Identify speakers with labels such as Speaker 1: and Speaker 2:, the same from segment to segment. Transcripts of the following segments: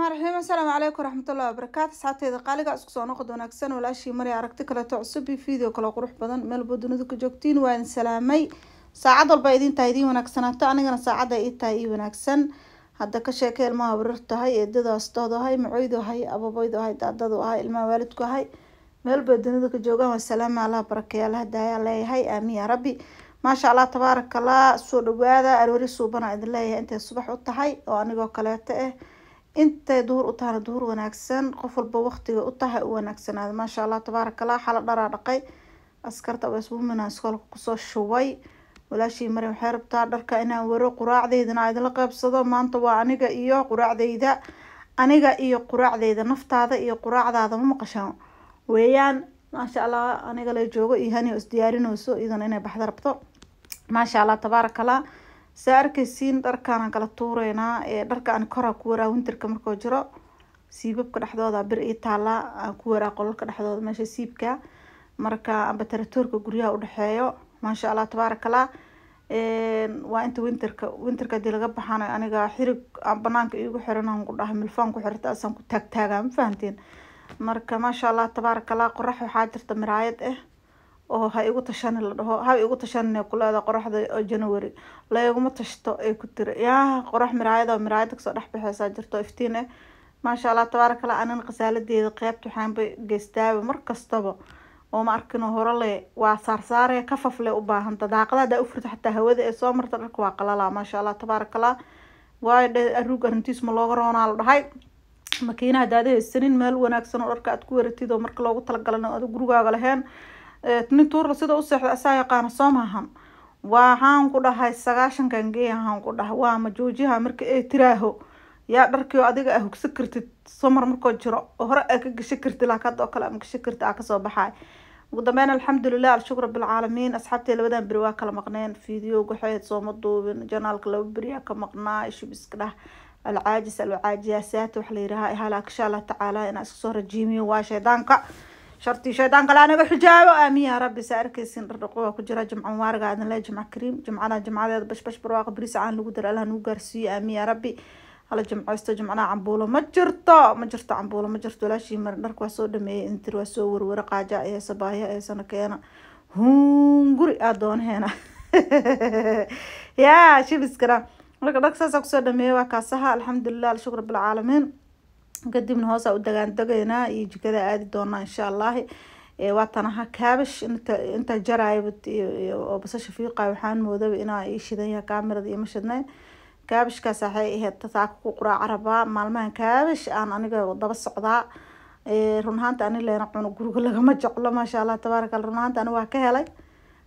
Speaker 1: الرحمن الرحيم السلام عليكم ورحمة الله وبركاته ساعتي قالقة اسكسو نقد وناكسن والاشي مري عرقتي كلا تعصبي فيديو كلا قروح بدن ميل بدون ذوك جوكتين وان سلامي ساعد البايدين تايدين وناكسناتو انيقنا ساعد اي تاي وناكسن هدا كشاكي المها بررتو هاي اددا استودو هاي معويدو هاي ابابويدو هاي دادادو هاي الما والدكو هاي ميل بدون ذوك جوكان والسلام على بركة يا هدايا الله هاي امي يا ربي ما شاء الله تبارك الله سو دوادا الوري صوبنا ادلايا انت الصبح وطهي وانيقو كلاتا اه intay duhur u tahana duhur wanaagsan qof walba waqtiga u tahay u wanaagsanaada maasha allah tabaaraka allah xala dharaa dhaqay askarta oo isbuuminaan iskoolka kusoo shubay walaashii mari waxay rabtaa dharka inaan waro quraacdeydana idinla qaybsado maanta waa aniga iyo quraacdeyda aniga iyo quraacdeyda naftaada iyo quraacdaada ma maqashaan weeyaan maasha allah aniga la joogo iyo hani isdiyaarinayso iyadana inay baxda rabto maasha allah tabaaraka allah saa arkeysiin dharkaanaan kala tuureynaa dharka aan koraa ku waraa winterka markoo jiro siibabka dhexdooda bir ii taalaa aan ku waraa qolalka dhexdooda meesha siibka marka amba territoorka guryaha udhexeeyo maasha allah tabaarakallah waa inta winterka winterka hadii laga baxaanayo aniga xirig aan banaanka iigu xiranaan ku dhahay milfaan ku xirta asaan ku taagtaagaa ma fahanteen marka maasha allah tabaarakallah qorax waxaa jirta miraayad ah oo ha igu tashan la dhaho ha igu tashan kulaada qoraxda oo january layguma tashto ay ku tiri yaa qorax miraayad oo miraayada kasoo dhex baxeysaa jirto iftiin eh maasha allah tabaaraka allah anin khasaaladeeda qeybta waxaanbay geystaaba mar kastaba ooma arkino hore waa saarsaaree kafafle le u baahanta daaqada hadaa ufurta xataa hawada ee soo marta dharka waa qalalaa maasha allah tabaaraka allah waayo dhe aruug arrintiis ma looga roonaa la dhahay makiina hadaada haysanin meel wanaagsan oo dharka aad ku waratid oo marka loogu talagalana aada gurigaaga laheen Eh, nin sida u seexda asaa yaqaana soo maahan waxaan ku dhahay sagaashankan gey ahaan ku dhahay waa ma joojiyaha marka ee tiraaho yaa dharkiio adiga a ah hugsa kartid samar markoo jiro oo hore aa ka gesha karti laaka oo kale ama gesha karti aa kasoo baxay ugu dambeyn alxamdulilah alshukra bilcaalamiin asxaabtay labadan beri waa kala maqneen fideoga xeed sooma duubin janaalka laba beri ka maqnaa ishub iska dhah alcaajis alcaajiyaasaato waxa la yirahaa ihalaak insha allah tacaala inaa iska soo rajiimiyo waa shaydaanka sharti shaydaan kale anaga xijaabo aamiin yaa rabbi sa arkaysiin dhardhaqo waa ku jira jimcan waariga aadan leey jimca kariim jimcada jimcadeeda bashbash barwaaqa bariis caan lagu dara allah nagu gaarsiiyo aamiin yaa rabbi hala jimcaysto jimcanaha cambuulo ma jirto ma jirto cambuulo ma jirto walaashii marin dharka waa soo dhameeyey intir waa soo werwere qaaja ee sabaayo ee sanakeena hunguri aa doonaheena yaa shibiskana marka dharka saasaa kusoo dhameeyey waa kaasaha alxamdulilah alshukr bilcaalamiin kadibna hoos u dagaandegaynaa iyo jikada aadi doonaa insha allahi waa tanaha kaabash inta jaraayo oo basasha fiiqa waxaan moodaba inaa ii shidanya kaamirada iima shidnayn kaabashkaas waxay ahayd tasaaka ku quraaca rabaa maalmahan kaabash aan aniga daba socdaa run ahaanta ani leena cuno guriga lagama jeclo maasha allah tabaaraka alla run ahaanta ani waa ka helay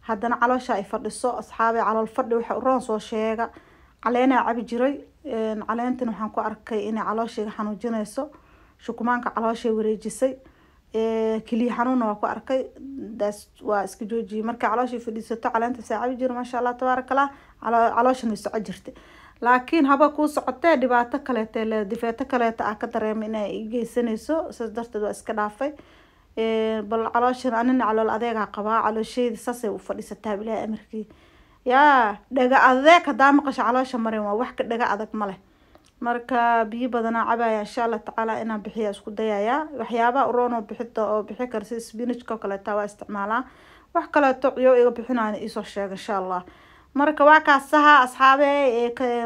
Speaker 1: haddana caloosha ay fadhiso asxaabay calool fadhi waxa uroon soo sheega caleenaa cabi jiray caleentan waxaan ku arkay inay calooshayga xanuujinayso shukumaanka calooshay wareejisay keliya xanuunna waa ku arkay waa iska joojiyay markay calooshay fadhiisato caleenta saa cabi jira maasha allah tabaarak calooshana way soco jirtay laakiin haba kuu socotee dhibaato kaleete difeeto kaleeta ah ka dareema inay i geysanayso saas darteed waa iska dhaafay bal calooshan anina calool adeegaa qabaa caloosheydii saasay u fadhiisataa bilaahi amarkii yaa dhaga adeeg haddaa maqasho caloosha marin waa wax ka dhaga adag maleh marka biyo badanaa cabaya insha allah tacaala inaan bixiya isku dayayaa waxyaabaha urono bixida oo bixi kara sida spinajka oo kaleeta waa isticmaalaa wax kaleeto ciyo iga bixinayna isoo sheega insha allah marka waa kaasaha asxaabe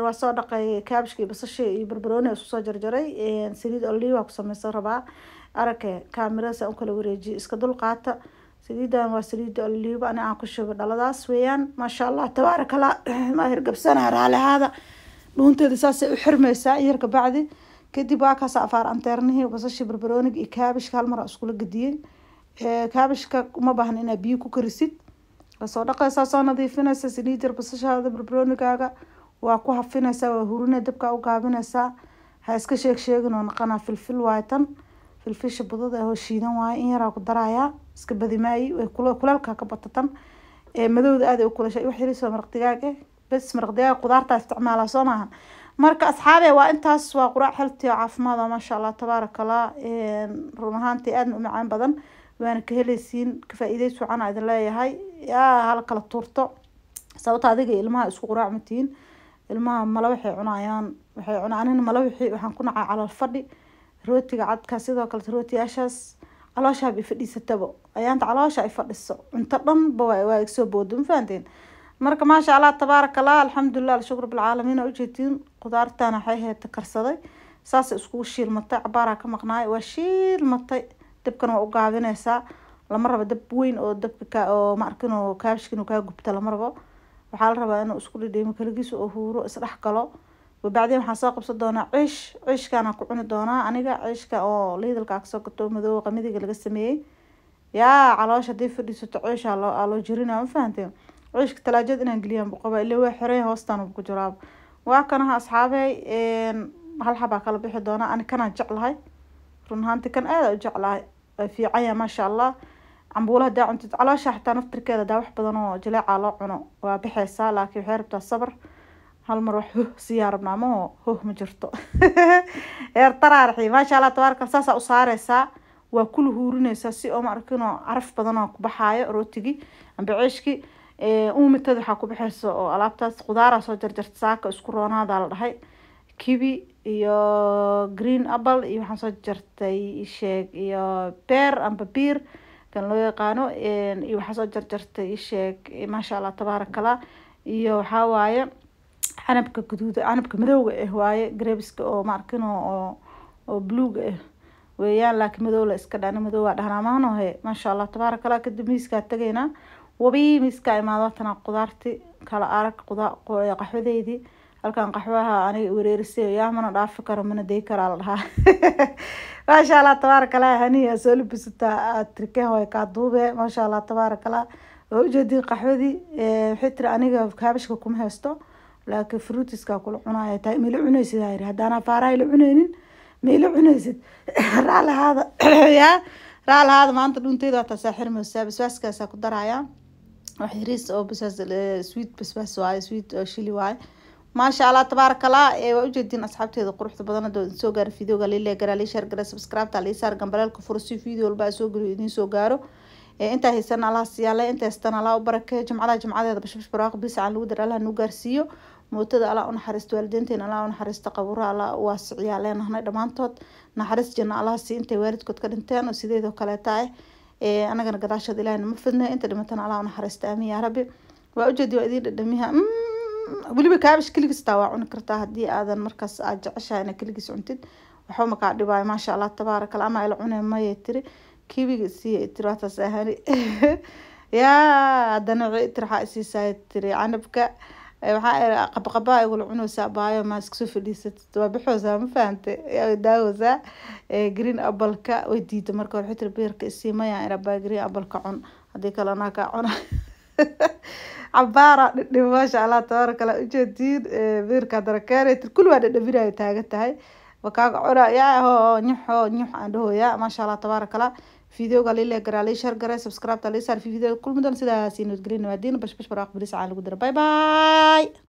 Speaker 1: waa soo dhaqay kaabishka iyo iyo barbarooni isku soo jarjaray saliid olive waa ku samaysan rabaa arake kaamirasa u kala wareejiye iska dulqaata saliidan waa saliida oliiba ani aan ku shubay dhaladaas weeyaan maasha allah tabaaraka allah maa hirgabsanaa raali dhuunteeda saasay u xirmaysaa yar kabacdi kadib waa kaas afaar anteernihii basashii barbarooniga iyo kaabishka hal mar aan iskula gediyey kaabishka uma baahna inaad biyo ku karisid lasoo dhaqaysaa soo nadiifinaysa saliid yar basashaada barbaroonigaaga waa ku hafinaysaa waa hurina dabka u gaabinaysaa ha iska sheeg sheegin oo naqanaa filfil waay tan filfisha budada ahoo shiidan waaye in yaraa ku darayaa iska badi maayo kulaalka ka batatan madowda aada ukulasha wax yarisoo maraqdigaag eh bes maraqdigaag qudaartaa isticmaala soo marka asxaabe waa intaas waa quraac caafimaad caafimaada maasha allah tabaaraka allah run ahaantii aadna u macaan badan waana ka helaysiin kafaa-iideysu cana idin leeyahay yaa hala kala tuurto sababta adiga ilmaha isku quraac matihiin ilmaha male waxay cunayaan waxay cunaa anin male waxaan ku nacaa calal fadhi rootiga cadka sidoo kale rootiyaashaas caloosha bay fadhiisataba ayaanta caloosha ay fadhiso cunto dhanba waa igsoo booda mafahanteen marka maasha allah tabaaraka allah alxamdulilah alshukr bilcaalamiin aa ujeedtiin qudaartan waxay heeta karsaday saasay iskugu shiilmatay cabaaraa ka maqnaay waa shiilmatay dabkana waa u gaabineysaa lama rabo dab weyn oo dabka ka oo maarkin oo kaabishkin oo kaa gubta lama rabo waxaa la rabaa inuu isku dhidhiimo keligiisa oo huuro isdhex galo wabacdin waxaan soo qabsan doonaa ciish ciishkaana ku cuni doonaa aniga ciishka oo liidalka kasoo gato madoowa qamidiga laga sameeyey yaa caloosha hadii fadhiisato ciisha loo jirina ma fahante talaajada inaan geliyaan bu qabaa waa xirey hoostaan ku jiraa waa kanaha asxaabey hal xabaa kala bixi doonaa ani kanaan jeclahay run ahaanti kan aada u jeclahay fiican yahay maasha allah cambuula hadaa cuntid caloosha xataa naftirkeeda hadaa wax badan oo jaleeca loo cuno waa bixeysaa laakiin waxay rabtaa sabar hal mar wax huh siyaa rabnaa maho hoh ma jirto eer taraarxi maasha allah tabaaraka saasaa u saareysaa waa kula huurineysaa si oo ma arkinoo caraf badanoo ku baxaayo rootigii amba ceeshkii uumitada waxaa ku baxeysa oo alaabtaas khudaaraa soo jarjarta saaka isku roonaadaa la dhahay kibi iyo green apple iyo waxaan soo jartay sheeg iyo beer amba biir kan loo yaqaano iyo waxaan soo jarjartay sheeg maasha allah tabaarakallah iyo waxaa waaye canabka gaduud canabka madowga ah waaye grebiska oo markino oo blueg ah weeyaan laakiin madow la iska dhana madow waa dhahnaa maanohe maasha allah tabaaraka kadib miiskaa tagaynaa wabi miiskaa imaado hatanaa qudaarti kala arag quda qaxwadeydii halkan qaxwaha aniga wareerisay yaa mana dhaafi karo mana dey karaa la dhahaa maasha allah tabaaraka allah hanihi soo labisataa aad tirkeen way kaa duube maasha allah tabaaraka waa ujeedin qaxwadii waxay tiri aniga kaabishka kuma haysto laakiin fruitiska kula cunaya tahay maila cunaysid ayri haddaana faaraha ila cunaynin maila cunaysid raalahaada ya raalahaada maanta dhunteeda waataa saaxirmaysaa basbaaskaasaa ku daraya wax yariis oo basbaas eh, sweet basbaas waaye sweet oo shili waaye maasha allah tabaarakallah ee waa ujeediin asxaabteeda quruxda badan hadda idin soo gaaro videoga liilee garaa lii sheer gara subscribe lii saar gambaleelka furo si video walba soo geliyo idin soo gaaro intaa haysan allah siyaale inta haystan allah u barakee jumcada jumcadeeda bashbash barwaaq bisacan lagu dar allah nuu gaarsiiyo mootada allaa u naxariisto waalideynteena allaa u naxariisto qabuura allaa u waasiciyaa leenahnay dhammaantood naxariis janno allaha siintay waalidkood ka dhinteen oo sideedoo kaleeta ah anagana gadaashood ilaahina ma fidnay inta dhimatana allaa u naxariista aamin yaa rabbi waa ujeedi waa idiin dhadhamiyaha mm, weliba kaabish keligiistaa waa cuni kartaa haddii aadan markaas aad jeceshahay ina keligiis cuntid waxba makaa dhibaayo maasha allah tabaaraka la ama ila cunee mayay tiri kiwiga siiya itiri waataas ahani yaa haddana wixii waxaa isiisaya tiri canabka waxaa qabqabaa igula cunaysaa baayo maa iskasoo fadhiisatid waa bixoosaa ma fahante daawaysaa green apple way diida marka hore xitri beerka isiimaya inabaa green apple cun haddii kale anaa cuna cabaara dhidhib maasha allah tabaara kale ujeediin beerka darakeenaytid kulli waa dhadhaminayo taagan tahay wakaaga cuna yaa ho nyaxo nyax aan dhahoyaa maasha allah tabaarakala فيديوغا ليلة قرا لي شير قرا سبسكرايب تاع لي صار في فيديو كل مدن سداسي نتقرينا مدينة باش باش براق بليس عالو باي باي